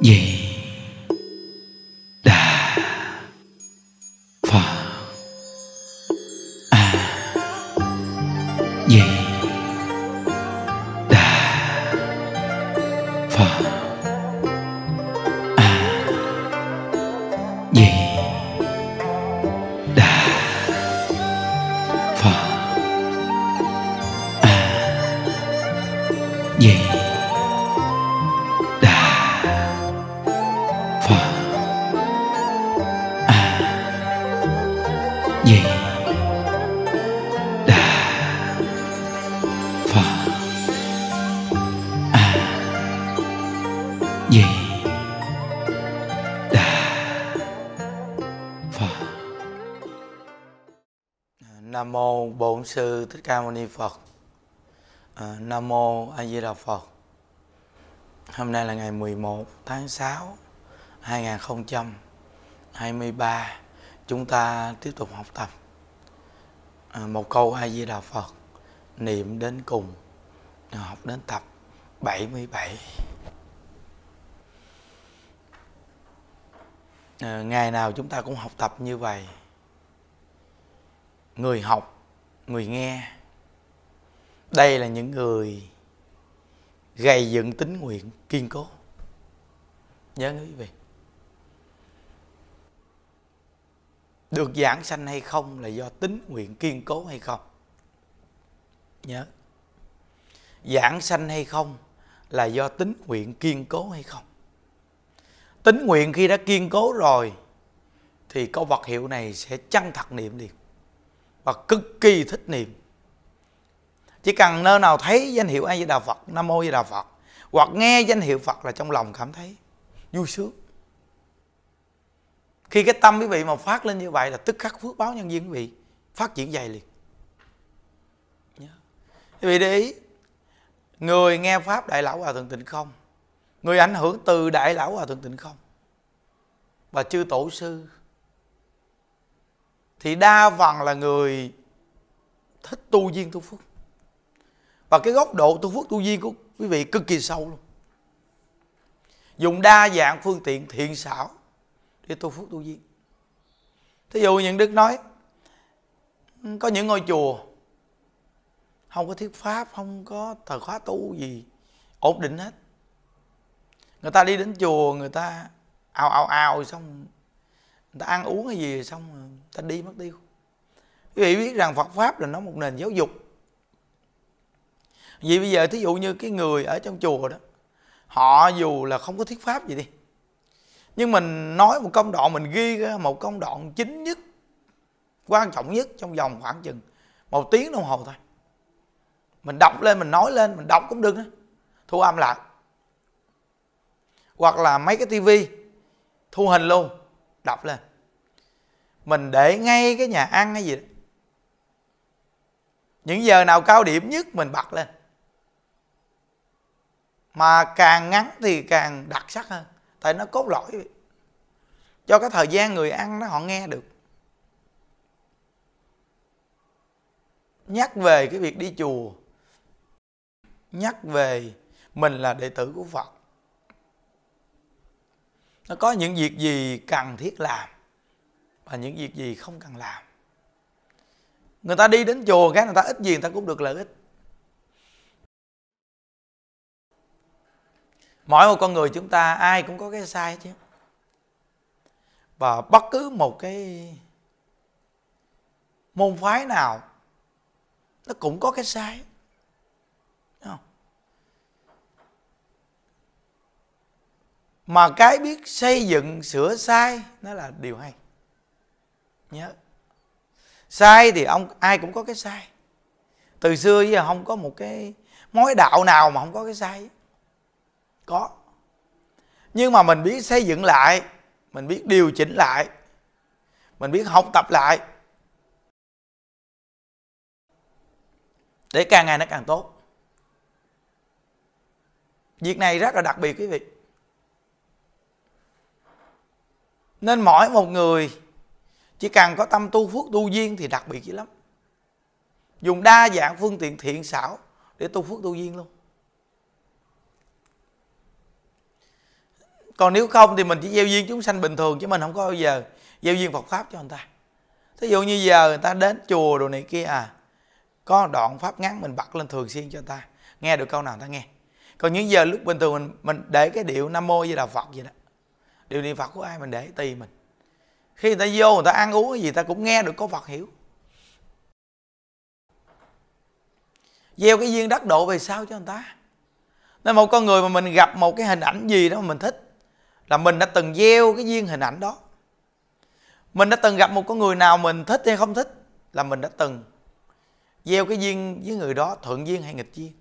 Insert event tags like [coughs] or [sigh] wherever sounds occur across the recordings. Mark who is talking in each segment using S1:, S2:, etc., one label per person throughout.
S1: vậy. sư thích ca mâu ni phật ờ, nam mô a di đà phật hôm nay là ngày 11 tháng 6 2023 chúng ta tiếp tục học tập ờ, một câu a di đà phật niệm đến cùng học đến tập 77 à, ờ, ngày nào chúng ta cũng học tập như vậy người học người nghe đây là những người gây dựng tính nguyện kiên cố nhớ quý vị được giảng sanh hay không là do tính nguyện kiên cố hay không nhớ giảng sanh hay không là do tính nguyện kiên cố hay không tính nguyện khi đã kiên cố rồi thì câu vật hiệu này sẽ chân thật niệm liền và cực kỳ thích niệm chỉ cần nơi nào thấy danh hiệu a di đà phật nam mô di đà phật hoặc nghe danh hiệu phật là trong lòng cảm thấy vui sướng khi cái tâm quý vị mà phát lên như vậy là tức khắc phước báo nhân viên quý vị phát triển dày liền quý vị để ý người nghe pháp đại lão hòa thượng tịnh không người ảnh hưởng từ đại lão hòa thượng tịnh không và chư tổ sư thì đa phần là người thích tu duyên tu phước và cái góc độ tu phước tu duyên của quý vị cực kỳ sâu luôn dùng đa dạng phương tiện thiện xảo để tu phước tu duyên thí dụ những đức nói ừ, có những ngôi chùa không có thuyết pháp không có thờ khóa tu gì ổn định hết người ta đi đến chùa người ta ao ao ao xong người ta ăn uống cái gì xong rồi, ta đi mất tiêu quý vị biết rằng Phật pháp là nó một nền giáo dục vì bây giờ thí dụ như cái người ở trong chùa đó họ dù là không có thuyết pháp gì đi nhưng mình nói một công đoạn mình ghi ra một công đoạn chính nhất quan trọng nhất trong vòng khoảng chừng một tiếng đồng hồ thôi mình đọc lên mình nói lên mình đọc cũng được đó thu âm lại hoặc là mấy cái tivi thu hình luôn đọc lên mình để ngay cái nhà ăn hay gì đó. những giờ nào cao điểm nhất mình bật lên mà càng ngắn thì càng đặc sắc hơn tại nó cốt lõi cho cái thời gian người ăn nó họ nghe được nhắc về cái việc đi chùa nhắc về mình là đệ tử của phật nó có những việc gì cần thiết làm và những việc gì không cần làm người ta đi đến chùa cái người ta ít gì người ta cũng được lợi ích mỗi một con người chúng ta ai cũng có cái sai chứ và bất cứ một cái môn phái nào nó cũng có cái sai mà cái biết xây dựng sửa sai nó là điều hay nhớ sai thì ông ai cũng có cái sai từ xưa giờ không có một cái mối đạo nào mà không có cái sai có nhưng mà mình biết xây dựng lại mình biết điều chỉnh lại mình biết học tập lại để càng ngày nó càng tốt việc này rất là đặc biệt quý vị nên mỗi một người chỉ cần có tâm tu phước tu duyên thì đặc biệt dữ lắm dùng đa dạng phương tiện thiện xảo để tu phước tu duyên luôn còn nếu không thì mình chỉ gieo duyên chúng sanh bình thường chứ mình không có bao giờ gieo duyên Phật pháp cho người ta thí dụ như giờ người ta đến chùa đồ này kia à có đoạn pháp ngắn mình bật lên thường xuyên cho người ta nghe được câu nào người ta nghe còn những giờ lúc bình thường mình mình để cái điệu nam mô với đà phật vậy đó điều niệm phật của ai mình để tùy mình khi người ta vô người ta ăn uống cái gì ta cũng nghe được có phật hiểu gieo cái duyên đắc độ về sau cho người ta nên một con người mà mình gặp một cái hình ảnh gì đó mà mình thích là mình đã từng gieo cái duyên hình ảnh đó mình đã từng gặp một con người nào mình thích hay không thích là mình đã từng gieo cái duyên với người đó thuận duyên hay nghịch duyên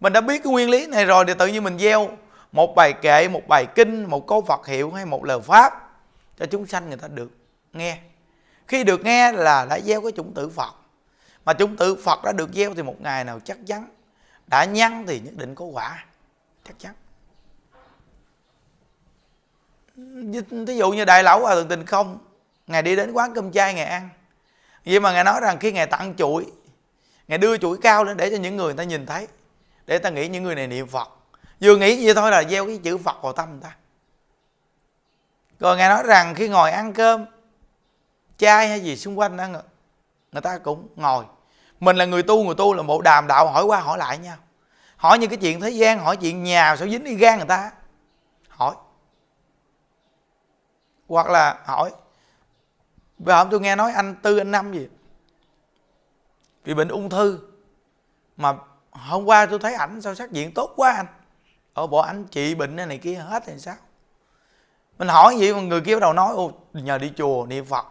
S1: mình đã biết cái nguyên lý này rồi thì tự nhiên mình gieo một bài kệ một bài kinh một câu phật hiệu hay một lời pháp cho chúng sanh người ta được nghe khi được nghe là đã gieo cái chủng tử phật mà chủng tử phật đã được gieo thì một ngày nào chắc chắn đã nhăn thì nhất định có quả chắc chắn ví dụ như đại lão hòa thượng tình không ngài đi đến quán cơm chay ngài ăn vậy mà ngài nói rằng khi ngài tặng chuỗi ngài đưa chuỗi cao lên để cho những người người ta nhìn thấy để ta nghĩ những người này niệm phật vừa nghĩ vậy thôi là gieo cái chữ phật vào tâm ta rồi nghe nói rằng khi ngồi ăn cơm chai hay gì xung quanh đó, người người ta cũng ngồi mình là người tu người tu là bộ đàm đạo hỏi qua hỏi lại nhau hỏi những cái chuyện thế gian hỏi chuyện nhà sao dính đi gan người ta hỏi hoặc là hỏi và hôm tôi nghe nói anh tư anh năm gì bị bệnh ung thư mà hôm qua tôi thấy ảnh sao xác diện tốt quá anh ở bỏ anh chị bệnh này, này kia hết thì sao mình hỏi vậy mà người kia bắt đầu nói ô nhờ đi chùa niệm phật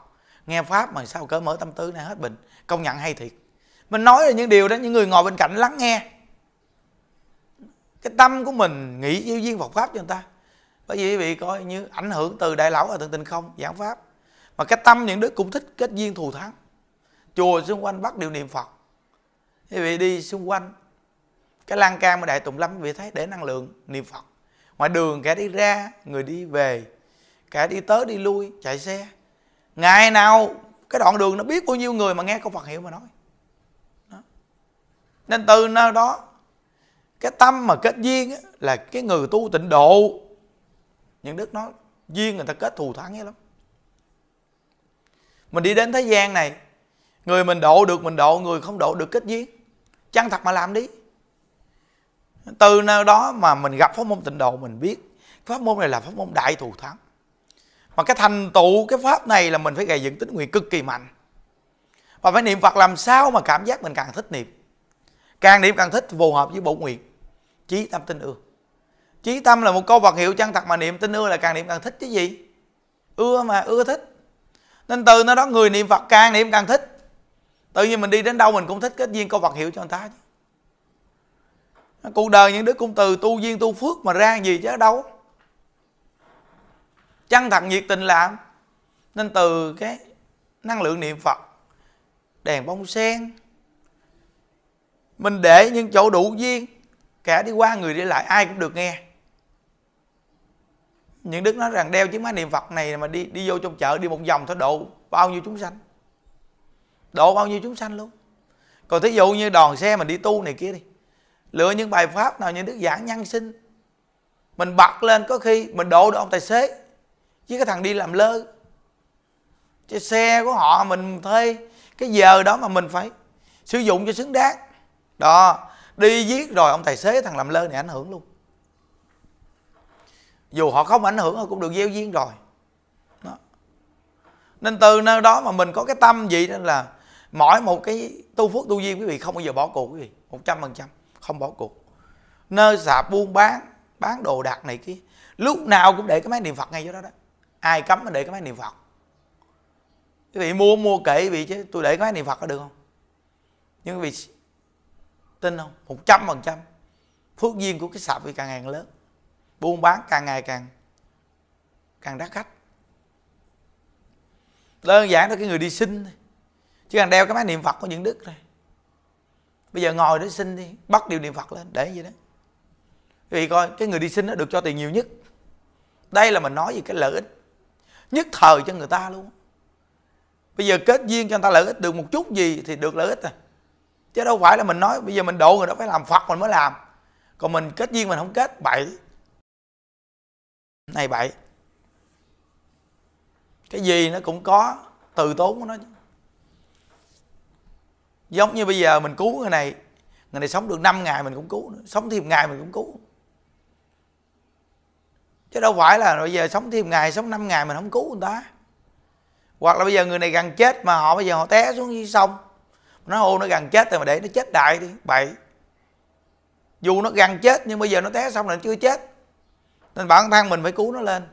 S1: nghe pháp mà sao cỡ mở tâm tư này hết bệnh công nhận hay thiệt mình nói là những điều đó những người ngồi bên cạnh lắng nghe cái tâm của mình nghĩ yêu duyên Phật pháp cho người ta bởi vì quý vị coi như ảnh hưởng từ đại lão và thượng tình không giảng pháp mà cái tâm những đứa cũng thích kết duyên thù thắng chùa xung quanh bắt điều niệm phật quý vị đi xung quanh cái lan can mà đại tùng lâm vị thấy để năng lượng niệm phật ngoài đường kẻ đi ra người đi về kẻ đi tới đi lui chạy xe ngày nào cái đoạn đường nó biết bao nhiêu người mà nghe câu phật hiệu mà nói đó. nên từ nơi đó cái tâm mà kết duyên á, là cái người tu tịnh độ những đức nói duyên người ta kết thù thắng lắm mình đi đến thế gian này người mình độ được mình độ người không độ được kết duyên chăng thật mà làm đi từ nơi đó mà mình gặp pháp môn tịnh độ mình biết pháp môn này là pháp môn đại thù thắng mà cái thành tựu cái pháp này là mình phải gây dựng tính nguyện cực kỳ mạnh và phải niệm phật làm sao mà cảm giác mình càng thích niệm càng niệm càng thích phù hợp với bổ nguyện chí tâm tin ưa chí tâm là một câu vật hiệu chân thật mà niệm tin ưa là càng niệm càng thích chứ gì ưa mà ưa thích nên từ nó đó người niệm phật càng niệm càng thích tự nhiên mình đi đến đâu mình cũng thích kết duyên câu vật hiệu cho người ta chứ cuộc đời những đứa cung từ tu duyên tu phước mà ra gì chứ đâu chăng thật nhiệt tình làm nên từ cái năng lượng niệm phật đèn bông sen mình để những chỗ đủ duyên kẻ đi qua người đi lại ai cũng được nghe những đức nói rằng đeo chiếc máy niệm phật này mà đi đi vô trong chợ đi một vòng thôi độ bao nhiêu chúng sanh độ bao nhiêu chúng sanh luôn còn thí dụ như đoàn xe mình đi tu này kia đi lựa những bài pháp nào như đức giảng nhân sinh mình bật lên có khi mình độ được ông tài xế với cái thằng đi làm lơ cái xe của họ mình thuê cái giờ đó mà mình phải sử dụng cho xứng đáng đó đi giết rồi ông tài xế thằng làm lơ này ảnh hưởng luôn dù họ không ảnh hưởng họ cũng được gieo duyên rồi đó. nên từ nơi đó mà mình có cái tâm gì nên là mỗi một cái tu phước tu duyên quý vị không bao giờ bỏ cuộc quý vị một trăm phần trăm không bỏ cuộc nơi sạp buôn bán bán đồ đạc này kia lúc nào cũng để cái máy niệm phật ngay chỗ đó đó ai cấm mà để cái máy niệm phật cái vị mua mua kệ vị chứ tôi để cái máy niệm phật có được không nhưng quý vị tin không một trăm phần trăm phước duyên của cái sạp thì càng ngày càng lớn buôn bán càng ngày càng càng đắt khách đơn giản là cái người đi xin thôi chứ càng đeo cái máy niệm phật có những đức này bây giờ ngồi để xin đi bắt điều niệm phật lên để vậy đó vì coi cái người đi xin nó được cho tiền nhiều nhất đây là mình nói về cái lợi ích nhất thời cho người ta luôn bây giờ kết duyên cho người ta lợi ích được một chút gì thì được lợi ích à chứ đâu phải là mình nói bây giờ mình độ người đó phải làm phật mình mới làm còn mình kết duyên mình không kết bậy này bậy cái gì nó cũng có từ tốn của nó giống như bây giờ mình cứu người này người này sống được 5 ngày mình cũng cứu sống thêm ngày mình cũng cứu chứ đâu phải là bây giờ sống thêm ngày sống 5 ngày mình không cứu người ta hoặc là bây giờ người này gần chết mà họ bây giờ họ té xuống dưới sông nó hô nó gần chết rồi mà để nó chết đại đi bậy dù nó gần chết nhưng bây giờ nó té xong là nó chưa chết nên bản thân mình phải cứu nó lên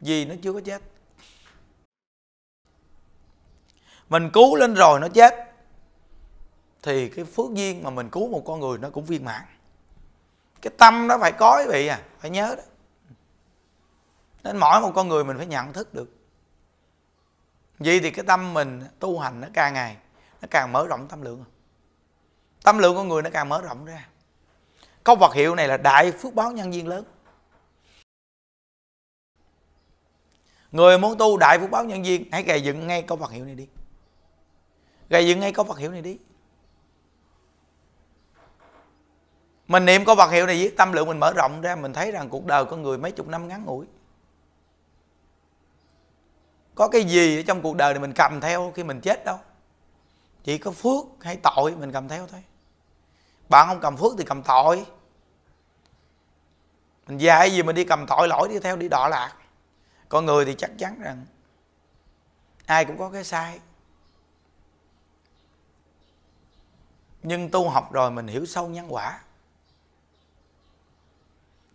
S1: vì nó chưa có chết mình cứu lên rồi nó chết thì cái phước duyên mà mình cứu một con người nó cũng viên mãn cái tâm đó phải có quý vị à phải nhớ đó nên mỗi một con người mình phải nhận thức được vì thì cái tâm mình tu hành nó càng ngày nó càng mở rộng tâm lượng tâm lượng con người nó càng mở rộng ra câu vật hiệu này là đại phước báo nhân viên lớn người muốn tu đại phước báo nhân viên hãy gầy dựng ngay câu vật hiệu này đi gầy dựng ngay câu vật hiệu này đi mình niệm câu vật hiệu này với tâm lượng mình mở rộng ra mình thấy rằng cuộc đời con người mấy chục năm ngắn ngủi có cái gì ở trong cuộc đời này mình cầm theo khi mình chết đâu chỉ có phước hay tội mình cầm theo thôi bạn không cầm phước thì cầm tội mình già hay gì mình đi cầm tội lỗi đi theo đi đọa lạc con người thì chắc chắn rằng ai cũng có cái sai nhưng tu học rồi mình hiểu sâu nhân quả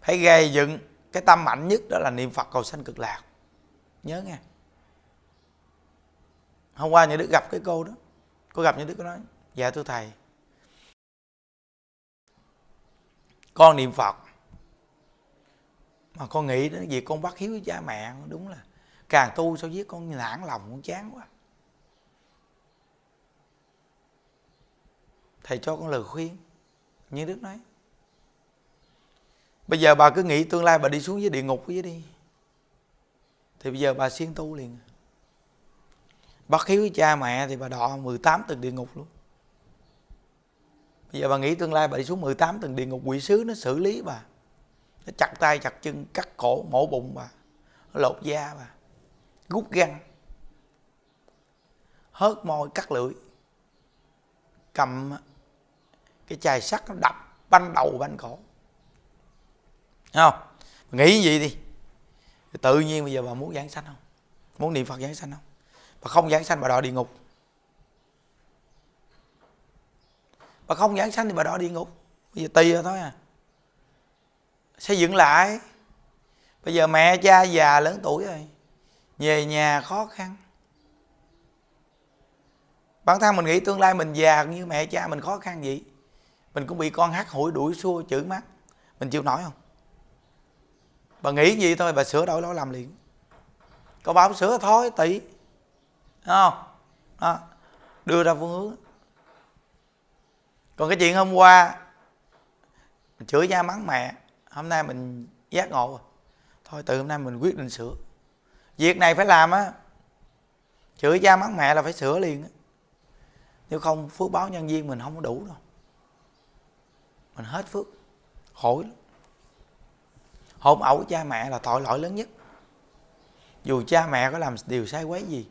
S1: phải gây dựng cái tâm mạnh nhất đó là niệm phật cầu sanh cực lạc nhớ nghe hôm qua những đứa gặp cái cô đó cô gặp những đứa có nói dạ thưa thầy con niệm phật mà con nghĩ đến việc con bắt hiếu với cha mẹ đúng là càng tu sao giết con lãng lòng con chán quá thầy cho con lời khuyên như đức nói bây giờ bà cứ nghĩ tương lai bà đi xuống dưới địa ngục với đi thì bây giờ bà siêng tu liền bắt hiếu với cha mẹ thì bà đọ 18 tầng địa ngục luôn bây giờ bà nghĩ tương lai bà đi xuống 18 tầng địa ngục quỷ sứ nó xử lý bà nó chặt tay chặt chân cắt cổ mổ bụng bà nó lột da bà rút găng hớt môi cắt lưỡi cầm cái chai sắt nó đập banh đầu banh cổ Thấy không nghĩ gì đi thì tự nhiên bây giờ bà muốn giảng sanh không muốn niệm phật giảng sanh không bà không giảng sanh bà đọa địa ngục bà không giảng sanh thì bà đọa địa ngục bây giờ tùy rồi thôi à xây dựng lại bây giờ mẹ cha già lớn tuổi rồi về nhà khó khăn bản thân mình nghĩ tương lai mình già cũng như mẹ cha mình khó khăn vậy mình cũng bị con hát hủi đuổi xua chữ mắt mình chịu nổi không bà nghĩ gì thôi bà sửa đổi lỗi làm liền có bà không sửa thôi tỷ Đúng không đó. đưa ra phương hướng còn cái chuyện hôm qua mình chửi cha mắng mẹ hôm nay mình giác ngộ rồi thôi từ hôm nay mình quyết định sửa việc này phải làm á chửi cha mắng mẹ là phải sửa liền á nếu không phước báo nhân viên mình không có đủ đâu mình hết phước khổ lắm hôn ẩu cha mẹ là tội lỗi lớn nhất dù cha mẹ có làm điều sai quấy gì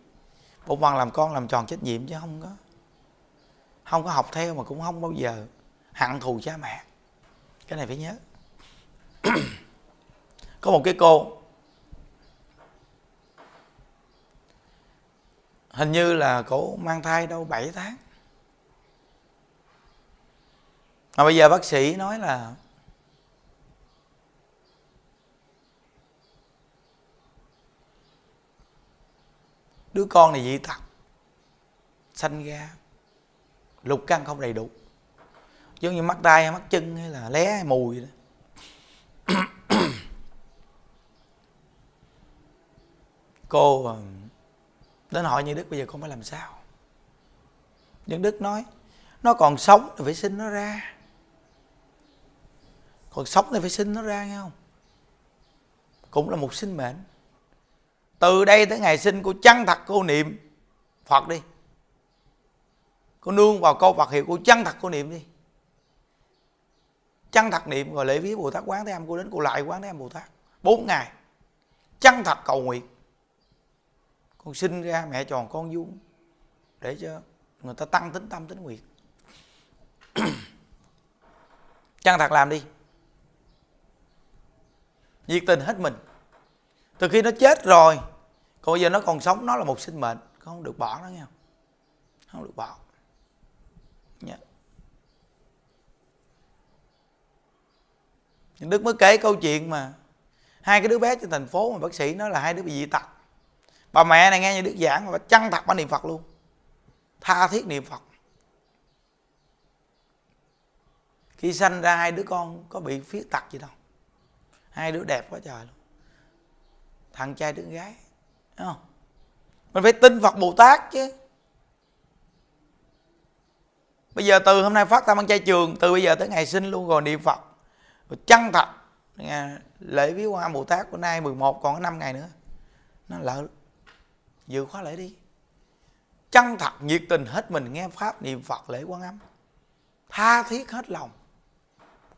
S1: một bằng làm con làm tròn trách nhiệm chứ không có không có học theo mà cũng không bao giờ hận thù cha mẹ cái này phải nhớ [clears throat] có một cái cô hình như là cổ mang thai đâu 7 tháng mà bây giờ bác sĩ nói là đứa con này dị tật sanh ra lục căn không đầy đủ giống như mắt tay hay mắt chân hay là lé hay mù vậy đó [coughs] cô ờ, đến hỏi như đức bây giờ con phải làm sao nhưng đức nói nó còn sống thì phải sinh nó ra còn sống thì phải sinh nó ra nghe không cũng là một sinh mệnh từ đây tới ngày sinh cô chăng thật cô niệm phật đi cô nương vào câu phật hiệu cô chăng thật cô niệm đi chăng thật niệm rồi lễ vía bồ tát quán thế âm cô đến cô lại quán thế âm bồ tát bốn ngày chăng thật cầu nguyện con sinh ra mẹ tròn con vuông để cho người ta tăng tính tâm tính nguyện [clears throat] chăng thật làm đi nhiệt tình hết mình từ khi nó chết rồi còn bây giờ nó còn sống nó là một sinh mệnh không được bỏ nó nghe không không được bỏ dạ. Đức mới kể câu chuyện mà hai cái đứa bé trên thành phố mà bác sĩ nói là hai đứa bị dị tật bà mẹ này nghe như Đức giảng mà bà chăn thật bà niệm Phật luôn tha thiết niệm Phật khi sanh ra hai đứa con có bị phía tật gì đâu hai đứa đẹp quá trời luôn thằng trai đứa gái Đúng không mình phải tin phật bồ tát chứ bây giờ từ hôm nay phát tâm ăn chay trường từ bây giờ tới ngày sinh luôn rồi niệm phật chân thật lễ viếng quan âm bồ tát của nay 11 còn có 5 ngày nữa nó lỡ dự khóa lễ đi chân thật nhiệt tình hết mình nghe pháp niệm phật lễ quan âm tha thiết hết lòng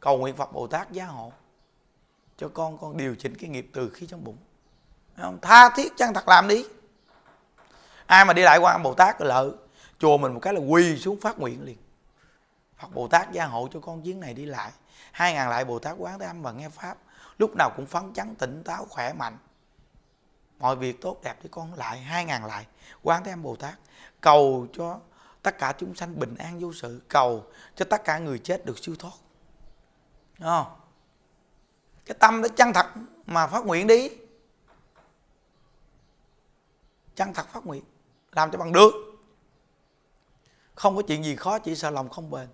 S1: cầu nguyện phật bồ tát gia hộ cho con con điều chỉnh cái nghiệp từ khi trong bụng không tha thiết chân thật làm đi ai mà đi lại qua bồ tát lợi chùa mình một cái là quỳ xuống phát nguyện liền Phật Bồ Tát gia hộ cho con chuyến này đi lại hai ngàn lại Bồ Tát quán thế âm và nghe pháp lúc nào cũng phấn chấn tỉnh táo khỏe mạnh mọi việc tốt đẹp cho con lại hai ngàn lại quán thế âm Bồ Tát cầu cho tất cả chúng sanh bình an vô sự cầu cho tất cả người chết được siêu thoát Đúng không? cái tâm nó chân thật mà phát nguyện đi chân thật phát nguyện làm cho bằng được không có chuyện gì khó chỉ sợ lòng không bền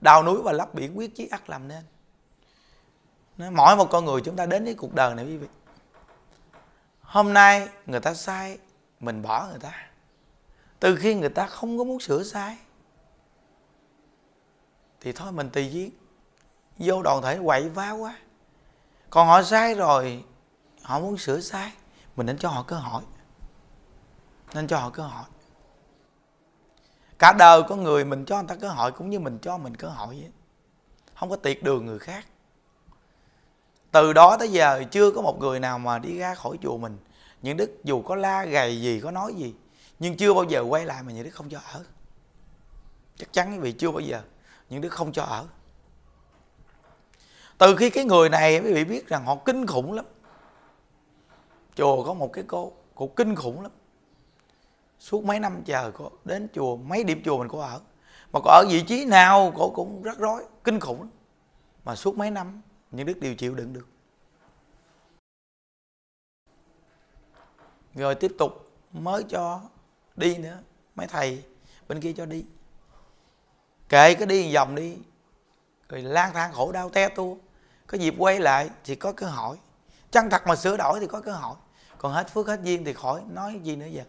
S1: đào núi và lấp biển quyết chí ắt làm nên mỗi một con người chúng ta đến với cuộc đời này quý vị hôm nay người ta sai mình bỏ người ta từ khi người ta không có muốn sửa sai thì thôi mình tùy duyên vô đoàn thể quậy vá quá còn họ sai rồi họ muốn sửa sai mình nên cho họ cơ hội nên cho họ cơ hội cả đời có người mình cho người ta cơ hội cũng như mình cho mình cơ hội vậy không có tiệc đường người khác từ đó tới giờ chưa có một người nào mà đi ra khỏi chùa mình những đức dù có la gầy gì có nói gì nhưng chưa bao giờ quay lại mà những đức không cho ở chắc chắn vì chưa bao giờ những đức không cho ở từ khi cái người này quý vị biết rằng họ kinh khủng lắm chùa có một cái cô cô kinh khủng lắm suốt mấy năm chờ cô đến chùa mấy điểm chùa mình có ở mà có ở vị trí nào cô cũng rắc rối kinh khủng mà suốt mấy năm những đức đều chịu đựng được rồi tiếp tục mới cho đi nữa mấy thầy bên kia cho đi kệ cứ đi vòng đi rồi lang thang khổ đau te tua có dịp quay lại thì có cơ hội chân thật mà sửa đổi thì có cơ hội còn hết phước hết duyên thì khỏi nói gì nữa giờ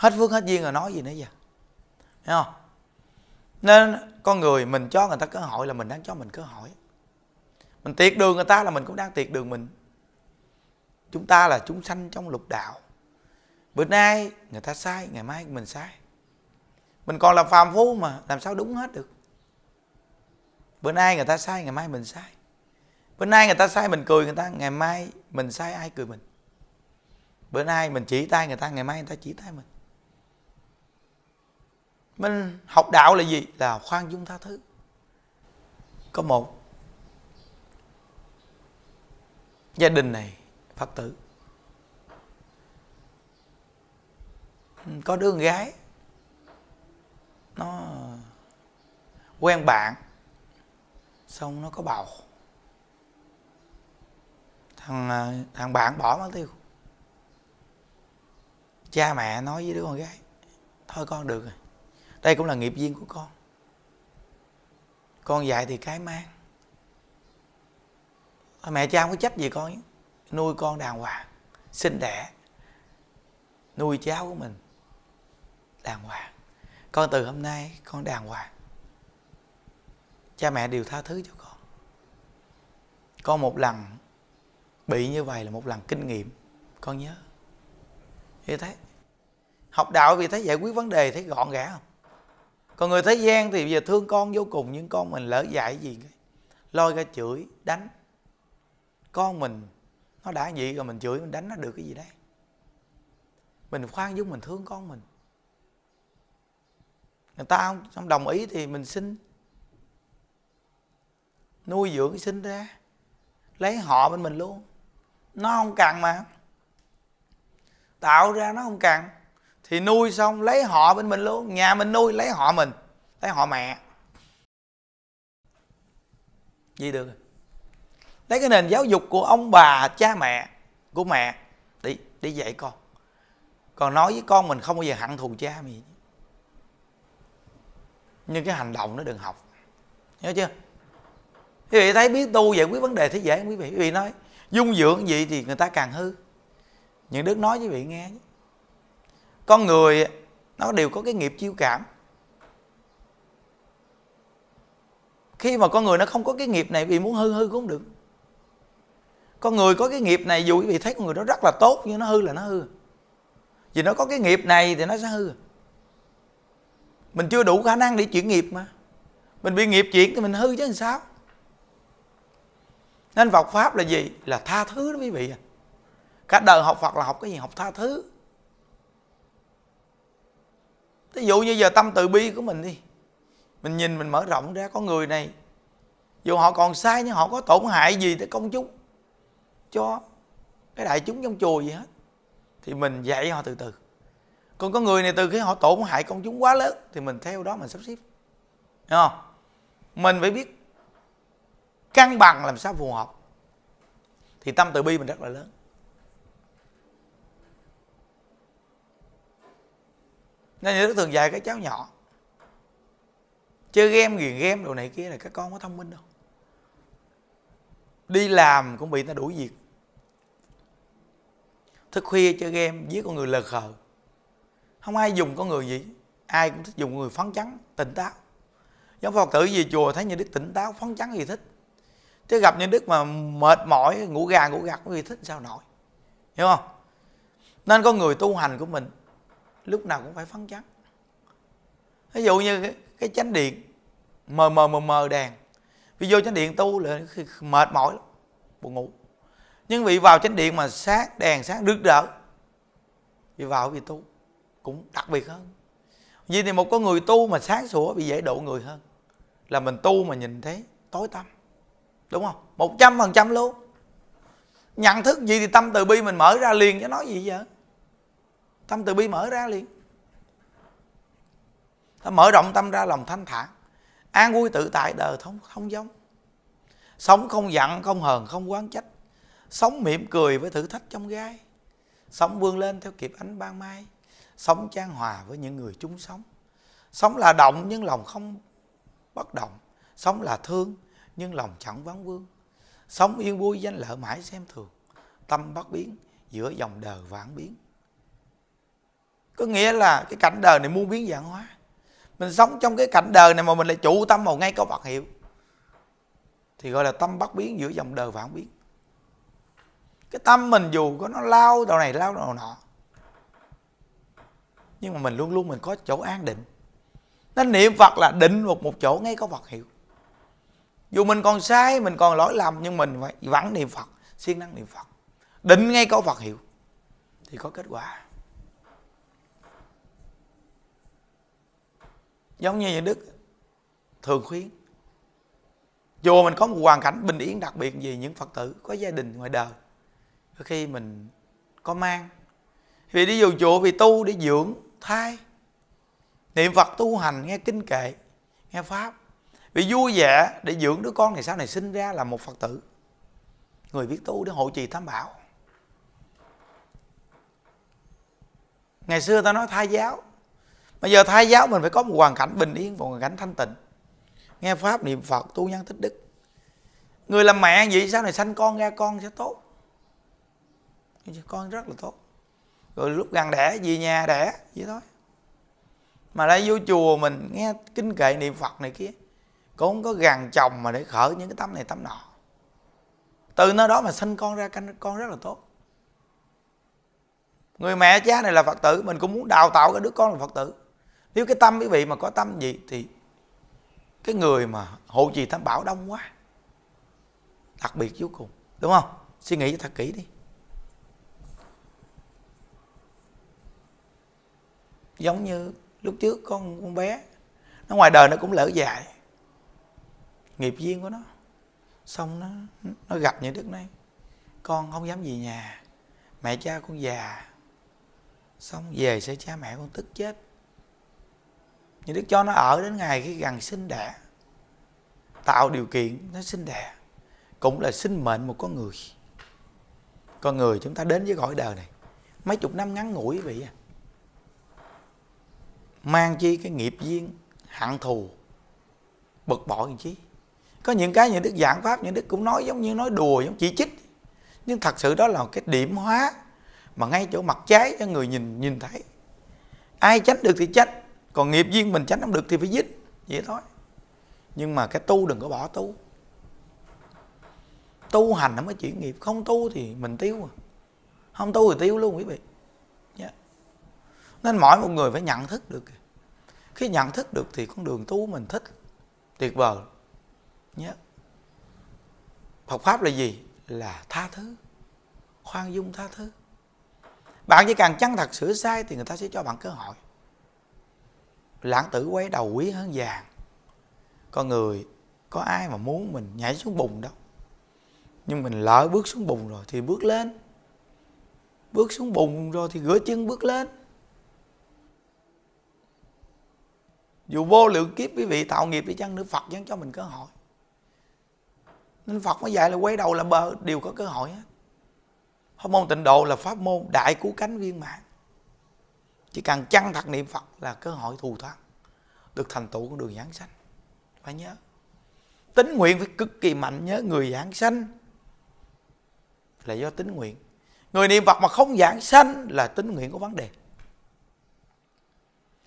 S1: hết phước hết duyên rồi nói gì nữa vậy thấy không nên con người mình cho người ta cơ hội là mình đang cho mình cơ hội mình tiệt đường người ta là mình cũng đang tiệt đường mình chúng ta là chúng sanh trong lục đạo bữa nay người ta sai ngày mai mình sai mình còn là phàm phu mà làm sao đúng hết được bữa nay người ta sai ngày mai mình sai bữa nay người ta sai mình cười người ta ngày mai mình sai ai cười mình bữa nay mình chỉ tay người ta ngày mai người ta chỉ tay mình mình học đạo là gì là khoan dung tha thứ có một gia đình này phật tử ừ, có đứa con gái nó quen bạn xong nó có bầu thằng à, thằng bạn bỏ nó tiêu cha mẹ nói với đứa con gái thôi con được rồi đây cũng là nghiệp duyên của con con dạy thì cái mang mẹ cha không có trách gì con ấy. nuôi con đàng hoàng sinh đẻ nuôi cháu của mình đàng hoàng con từ hôm nay con đàng hoàng cha mẹ đều tha thứ cho con con một lần bị như vậy là một lần kinh nghiệm con nhớ như thế học đạo vì thấy giải quyết vấn đề thấy gọn gẽ không còn người thế gian thì bây giờ thương con vô cùng nhưng con mình lỡ dạy gì lôi ra chửi đánh con mình nó đã vậy rồi mình chửi mình đánh nó được cái gì đấy mình khoan dung mình thương con mình người ta không, đồng ý thì mình xin nuôi dưỡng sinh ra lấy họ bên mình luôn nó không cần mà tạo ra nó không cần thì nuôi xong lấy họ bên mình luôn nhà mình nuôi lấy họ mình lấy họ mẹ gì được lấy cái nền giáo dục của ông bà cha mẹ của mẹ đi đi dạy con còn nói với con mình không bao giờ hận thù cha mình nhưng cái hành động nó đừng học nhớ chưa quý vị thấy biết tu giải quyết vấn đề thế dễ quý vị quý vị nói dung dưỡng gì thì người ta càng hư những đức nói với quý vị nghe chứ con người nó đều có cái nghiệp chiêu cảm khi mà con người nó không có cái nghiệp này vì muốn hư hư cũng được con người có cái nghiệp này dù quý vị thấy con người đó rất là tốt nhưng nó hư là nó hư vì nó có cái nghiệp này thì nó sẽ hư mình chưa đủ khả năng để chuyển nghiệp mà mình bị nghiệp chuyển thì mình hư chứ làm sao nên Phật pháp là gì là tha thứ đó quý vị à đời học Phật là học cái gì học tha thứ thí dụ như giờ tâm từ bi của mình đi mình nhìn mình mở rộng ra có người này dù họ còn sai nhưng họ có tổn hại gì tới công chúng cho cái đại chúng trong chùa gì hết thì mình dạy họ từ từ còn có người này từ khi họ tổn hại công chúng quá lớn thì mình theo đó mình sắp xếp Đúng không mình phải biết cân bằng làm sao phù hợp thì tâm từ bi mình rất là lớn nên đức thường dạy các cháu nhỏ chơi game ghiền game đồ này kia là các con có thông minh đâu đi làm cũng bị người ta đuổi việc thức khuya chơi game giết con người lờ khờ không ai dùng con người gì ai cũng thích dùng người phấn trắng tỉnh táo giống phật tử về chùa thấy như đức tỉnh táo phấn trắng gì thích chứ gặp như đức mà mệt mỏi ngủ gà ngủ gật gì thích sao nổi hiểu không nên con người tu hành của mình lúc nào cũng phải phấn chấn ví dụ như cái, cái chánh điện mờ mờ mờ mờ đèn vì vô chánh điện tu là mệt mỏi lắm buồn ngủ nhưng vị vào chánh điện mà sáng đèn sáng rực rỡ vì vào vì tu cũng đặc biệt hơn vì thì một con người tu mà sáng sủa bị dễ độ người hơn là mình tu mà nhìn thấy tối tâm đúng không một trăm phần trăm luôn nhận thức gì thì tâm từ bi mình mở ra liền chứ nói gì vậy tâm từ bi mở ra liền ta mở rộng tâm ra lòng thanh thản an vui tự tại đời thông thông dông sống không giận không hờn không quán trách sống mỉm cười với thử thách trong gai sống vươn lên theo kịp ánh ban mai sống trang hòa với những người chung sống sống là động nhưng lòng không bất động sống là thương nhưng lòng chẳng vắng vương sống yên vui danh lợi mãi xem thường tâm bất biến giữa dòng đời vãng biến có nghĩa là cái cảnh đời này muôn biến dạng hóa mình sống trong cái cảnh đời này mà mình lại chủ tâm vào ngay câu Phật hiệu thì gọi là tâm bất biến giữa dòng đời vạn biến cái tâm mình dù có nó lao đầu này lao đầu nọ nhưng mà mình luôn luôn mình có chỗ an định nên niệm Phật là định một một chỗ ngay có Phật hiệu dù mình còn sai mình còn lỗi lầm nhưng mình phải vẫn niệm Phật siêng năng niệm Phật định ngay có Phật hiệu thì có kết quả giống như những đức thường khuyến dù mình có một hoàn cảnh bình yên đặc biệt gì những phật tử có gia đình ngoài đời khi mình có mang vì đi dù chùa vì tu để dưỡng thai niệm phật tu hành nghe kinh kệ nghe pháp vì vui vẻ để dưỡng đứa con này sau này sinh ra là một phật tử người biết tu để hộ trì tam bảo ngày xưa ta nói thai giáo bây giờ thai giáo mình phải có một hoàn cảnh bình yên một hoàn cảnh thanh tịnh nghe pháp niệm phật tu nhân tích đức người làm mẹ vậy sao này sanh con ra con sẽ tốt con rất là tốt rồi lúc gần đẻ về nhà đẻ vậy thôi mà đây vô chùa mình nghe kinh kệ niệm phật này kia cũng có gàn chồng mà để khởi những cái tâm này tâm nọ từ nơi đó mà sinh con ra con rất là tốt người mẹ cha này là phật tử mình cũng muốn đào tạo cái đứa con là phật tử nếu cái tâm quý vị mà có tâm gì thì cái người mà hộ trì tam bảo đông quá đặc biệt vô cùng đúng không suy nghĩ thật kỹ đi giống như lúc trước con con bé nó ngoài đời nó cũng lỡ dài nghiệp duyên của nó xong nó nó gặp những đức này con không dám về nhà mẹ cha con già xong về sẽ cha mẹ con tức chết nhưng đức cho nó ở đến ngày khi gần sinh đẻ tạo điều kiện nó sinh đẻ cũng là sinh mệnh một con người con người chúng ta đến với cõi đời này mấy chục năm ngắn ngủi vậy à mang chi cái nghiệp duyên hận thù bực bội gì chứ có những cái những đức giảng pháp những đức cũng nói giống như nói đùa giống chỉ trích nhưng thật sự đó là cái điểm hóa mà ngay chỗ mặt trái cho người nhìn nhìn thấy ai tránh được thì tránh còn nghiệp duyên mình tránh không được thì phải dính vậy thôi nhưng mà cái tu đừng có bỏ tu tu hành nó mới chuyển nghiệp không tu thì mình tiêu à không tu thì tiêu luôn quý vị yeah. Dạ. nên mỗi một người phải nhận thức được khi nhận thức được thì con đường tu mình thích tuyệt vời nhé dạ. yeah. Phật pháp là gì là tha thứ khoan dung tha thứ bạn chỉ càng chân thật sửa sai thì người ta sẽ cho bạn cơ hội lãng tử quay đầu quý hơn vàng con người có ai mà muốn mình nhảy xuống bùn đâu nhưng mình lỡ bước xuống bùn rồi thì bước lên bước xuống bùn rồi thì rửa chân bước lên dù vô lượng kiếp quý vị tạo nghiệp đi chăng nữa phật vẫn cho mình cơ hội nên phật mới dạy là quay đầu là bờ đều có cơ hội hết pháp môn tịnh độ là pháp môn đại cứu cánh viên mạng chỉ cần chăng thật niệm phật là cơ hội thù thoát được thành tựu con đường giảng sanh phải nhớ tính nguyện phải cực kỳ mạnh nhớ người giảng sanh là do tính nguyện người niệm phật mà không giảng sanh là tính nguyện có vấn đề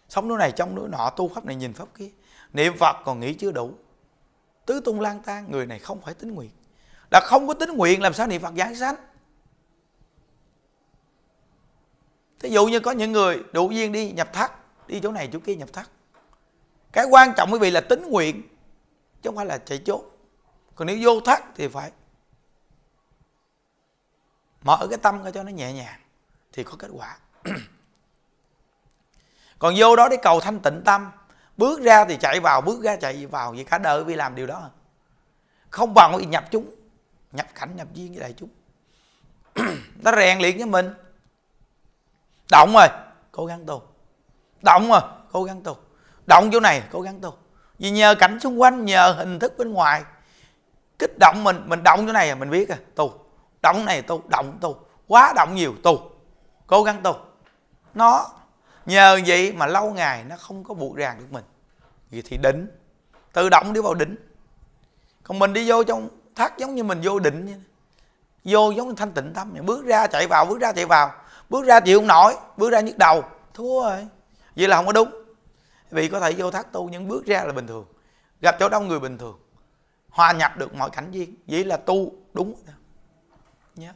S1: sống núi này trong núi nọ tu pháp này nhìn pháp kia niệm phật còn nghĩ chưa đủ tứ tung lang tan người này không phải tính nguyện là không có tính nguyện làm sao niệm phật giảng sanh thí dụ như có những người đủ duyên đi nhập thất đi chỗ này chỗ kia nhập thất cái quan trọng quý vị là tính nguyện chứ không phải là chạy trốn còn nếu vô thất thì phải mở cái tâm ra cho nó nhẹ nhàng thì có kết quả [clears throat] còn vô đó để cầu thanh tịnh tâm bước ra thì chạy vào bước ra chạy vào vì cả đời vì làm điều đó không bằng thì nhập chúng nhập cảnh nhập duyên với đại chúng nó [clears throat] rèn luyện cho mình động rồi cố gắng tu động rồi cố gắng tu động chỗ này cố gắng tu vì nhờ cảnh xung quanh nhờ hình thức bên ngoài kích động mình mình động chỗ này mình biết à tu động này tu động tu quá động nhiều tu cố gắng tu nó nhờ vậy mà lâu ngày nó không có buộc ràng được mình vì thì đỉnh tự động đi vào đỉnh còn mình đi vô trong thắt giống như mình vô đỉnh vậy vô giống như thanh tịnh tâm bước ra chạy vào bước ra chạy vào bước ra chịu không nổi bước ra nhức đầu thua rồi vậy là không có đúng vì có thể vô thác tu nhưng bước ra là bình thường gặp chỗ đông người bình thường hòa nhập được mọi cảnh viên vậy là tu đúng nhớ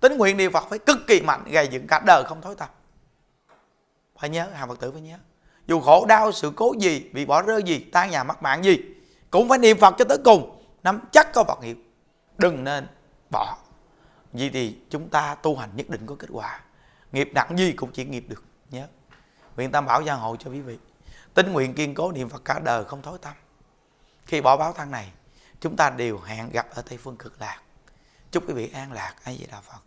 S1: tính nguyện niệm phật phải cực kỳ mạnh gầy dựng cả đời không thối tập phải nhớ hàng phật tử phải nhớ dù khổ đau sự cố gì bị bỏ rơi gì tan nhà mất mạng gì cũng phải niệm phật cho tới cùng nắm chắc có phật hiệu đừng nên bỏ vì thì chúng ta tu hành nhất định có kết quả nghiệp nặng gì cũng chỉ nghiệp được nhớ nguyện tam bảo gia hộ cho quý vị tín nguyện kiên cố niệm phật cả đời không thối tâm khi bỏ báo thân này chúng ta đều hẹn gặp ở tây phương cực lạc chúc quý vị an lạc ai vậy đạo phật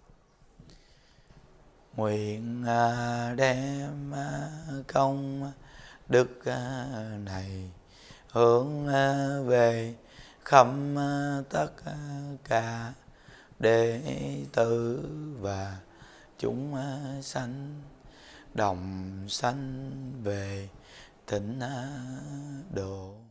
S1: nguyện à, đem à, công đức à, này hướng về khắp tất cả đệ tử và chúng à, sanh đồng sanh về tịnh à, độ